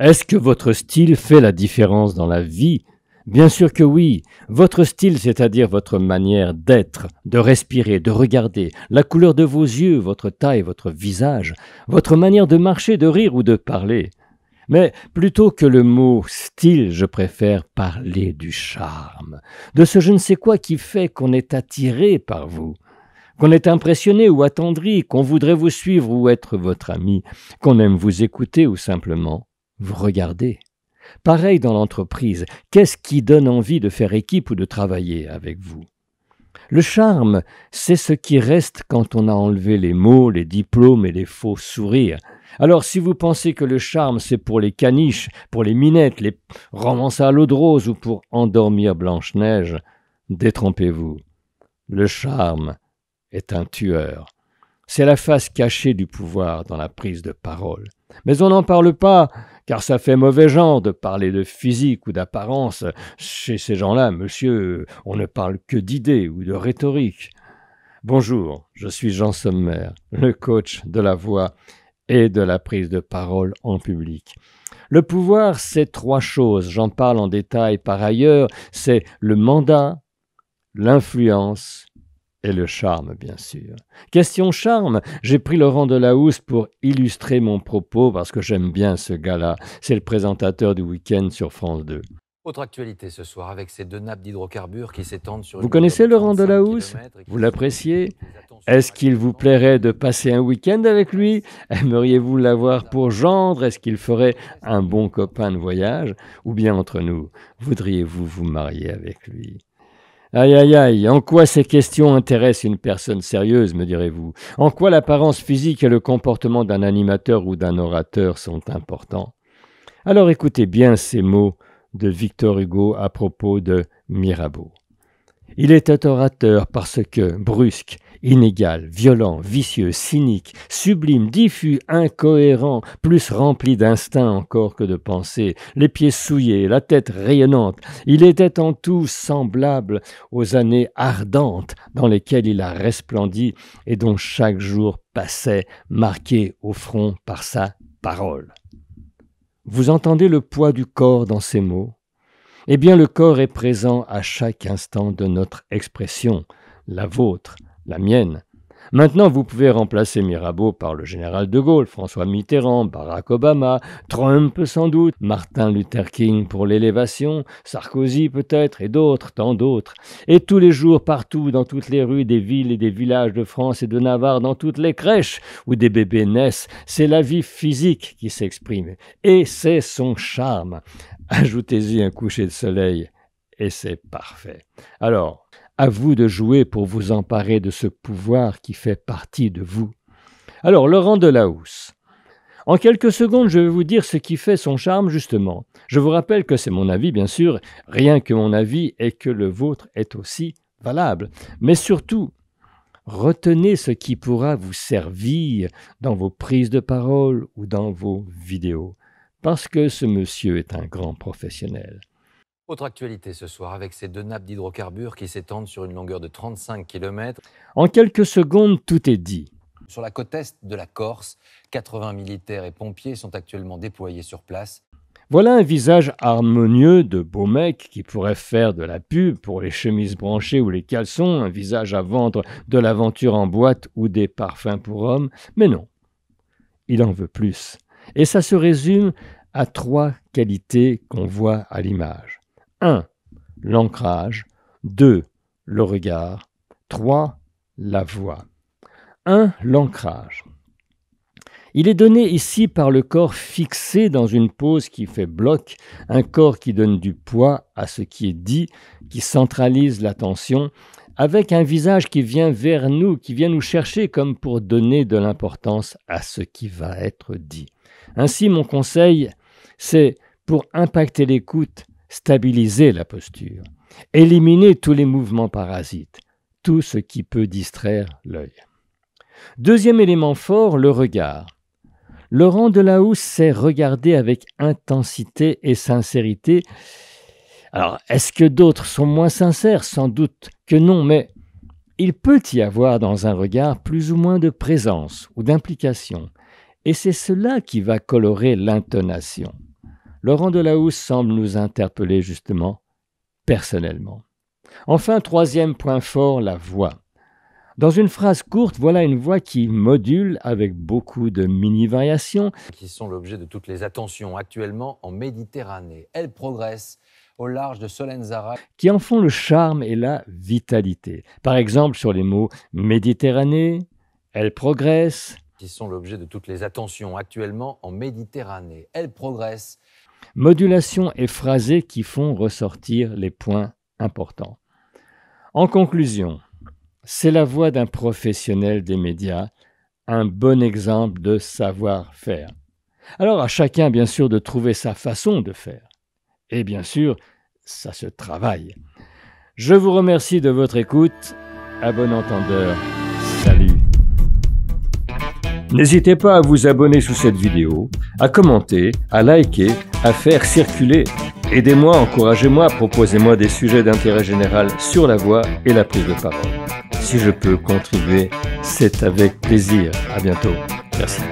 Est-ce que votre style fait la différence dans la vie Bien sûr que oui. Votre style, c'est-à-dire votre manière d'être, de respirer, de regarder, la couleur de vos yeux, votre taille, votre visage, votre manière de marcher, de rire ou de parler. Mais plutôt que le mot style, je préfère parler du charme, de ce je ne sais quoi qui fait qu'on est attiré par vous qu'on est impressionné ou attendri, qu'on voudrait vous suivre ou être votre ami, qu'on aime vous écouter ou simplement vous regardez. Pareil dans l'entreprise, qu'est-ce qui donne envie de faire équipe ou de travailler avec vous Le charme, c'est ce qui reste quand on a enlevé les mots, les diplômes et les faux sourires. Alors si vous pensez que le charme c'est pour les caniches, pour les minettes, les romances à l'eau de rose ou pour endormir Blanche-Neige, détrompez-vous. Le charme est un tueur. C'est la face cachée du pouvoir dans la prise de parole. Mais on n'en parle pas, car ça fait mauvais genre de parler de physique ou d'apparence. Chez ces gens-là, monsieur, on ne parle que d'idées ou de rhétorique. Bonjour, je suis Jean Sommer, le coach de la voix et de la prise de parole en public. Le pouvoir, c'est trois choses, j'en parle en détail par ailleurs, c'est le mandat, l'influence et le charme, bien sûr. Question charme, j'ai pris Laurent Delahousse pour illustrer mon propos parce que j'aime bien ce gars-là. C'est le présentateur du week-end sur France 2. Autre actualité ce soir avec ces deux nappes d'hydrocarbures qui s'étendent sur. Vous connaissez Laurent Delahousse Vous l'appréciez Est-ce qu'il vous plairait de passer un week-end avec lui Aimeriez-vous l'avoir pour gendre Est-ce qu'il ferait un bon copain de voyage Ou bien entre nous, voudriez-vous vous marier avec lui Aïe aïe aïe, en quoi ces questions intéressent une personne sérieuse, me direz-vous En quoi l'apparence physique et le comportement d'un animateur ou d'un orateur sont importants Alors écoutez bien ces mots de Victor Hugo à propos de Mirabeau. Il était orateur parce que, brusque, Inégal, violent, vicieux, cynique, sublime, diffus, incohérent, plus rempli d'instinct encore que de pensée, les pieds souillés, la tête rayonnante, il était en tout semblable aux années ardentes dans lesquelles il a resplendi et dont chaque jour passait marqué au front par sa parole. Vous entendez le poids du corps dans ces mots Eh bien le corps est présent à chaque instant de notre expression, la vôtre, la mienne. Maintenant, vous pouvez remplacer Mirabeau par le général de Gaulle, François Mitterrand, Barack Obama, Trump sans doute, Martin Luther King pour l'élévation, Sarkozy peut-être, et d'autres, tant d'autres. Et tous les jours, partout, dans toutes les rues des villes et des villages de France et de Navarre, dans toutes les crèches où des bébés naissent, c'est la vie physique qui s'exprime. Et c'est son charme. Ajoutez-y un coucher de soleil, et c'est parfait. Alors, à vous de jouer pour vous emparer de ce pouvoir qui fait partie de vous. Alors, Laurent Delahousse. En quelques secondes, je vais vous dire ce qui fait son charme justement. Je vous rappelle que c'est mon avis, bien sûr, rien que mon avis et que le vôtre est aussi valable. Mais surtout, retenez ce qui pourra vous servir dans vos prises de parole ou dans vos vidéos, parce que ce monsieur est un grand professionnel. Autre actualité ce soir avec ces deux nappes d'hydrocarbures qui s'étendent sur une longueur de 35 km. En quelques secondes, tout est dit. Sur la côte est de la Corse, 80 militaires et pompiers sont actuellement déployés sur place. Voilà un visage harmonieux de beau mec qui pourrait faire de la pub pour les chemises branchées ou les caleçons, un visage à vendre de l'aventure en boîte ou des parfums pour hommes, mais non, il en veut plus. Et ça se résume à trois qualités qu'on voit à l'image 1. L'ancrage. 2. Le regard. 3. La voix. 1. L'ancrage. Il est donné ici par le corps fixé dans une pose qui fait bloc, un corps qui donne du poids à ce qui est dit, qui centralise l'attention, avec un visage qui vient vers nous, qui vient nous chercher comme pour donner de l'importance à ce qui va être dit. Ainsi, mon conseil, c'est pour impacter l'écoute, stabiliser la posture, éliminer tous les mouvements parasites, tout ce qui peut distraire l'œil. Deuxième élément fort, le regard. Laurent Delahousse sait regarder avec intensité et sincérité. Alors, est-ce que d'autres sont moins sincères Sans doute que non, mais il peut y avoir dans un regard plus ou moins de présence ou d'implication, et c'est cela qui va colorer l'intonation. Laurent Delahousse semble nous interpeller justement personnellement. Enfin, troisième point fort, la voix. Dans une phrase courte, voilà une voix qui module avec beaucoup de mini-variations. Qui sont l'objet de toutes les attentions actuellement en Méditerranée. Elle progresse au large de Solenzara. Qui en font le charme et la vitalité. Par exemple, sur les mots Méditerranée, elle progresse, qui sont l'objet de toutes les attentions actuellement en Méditerranée. Elles progressent. Modulation et phrasé qui font ressortir les points importants. En conclusion, c'est la voix d'un professionnel des médias, un bon exemple de savoir-faire. Alors à chacun bien sûr de trouver sa façon de faire. Et bien sûr, ça se travaille. Je vous remercie de votre écoute. À bon entendeur. Salut. N'hésitez pas à vous abonner sous cette vidéo, à commenter, à liker, à faire circuler. Aidez-moi, encouragez-moi, proposez-moi des sujets d'intérêt général sur la voix et la prise de parole. Si je peux contribuer, c'est avec plaisir. À bientôt. Merci.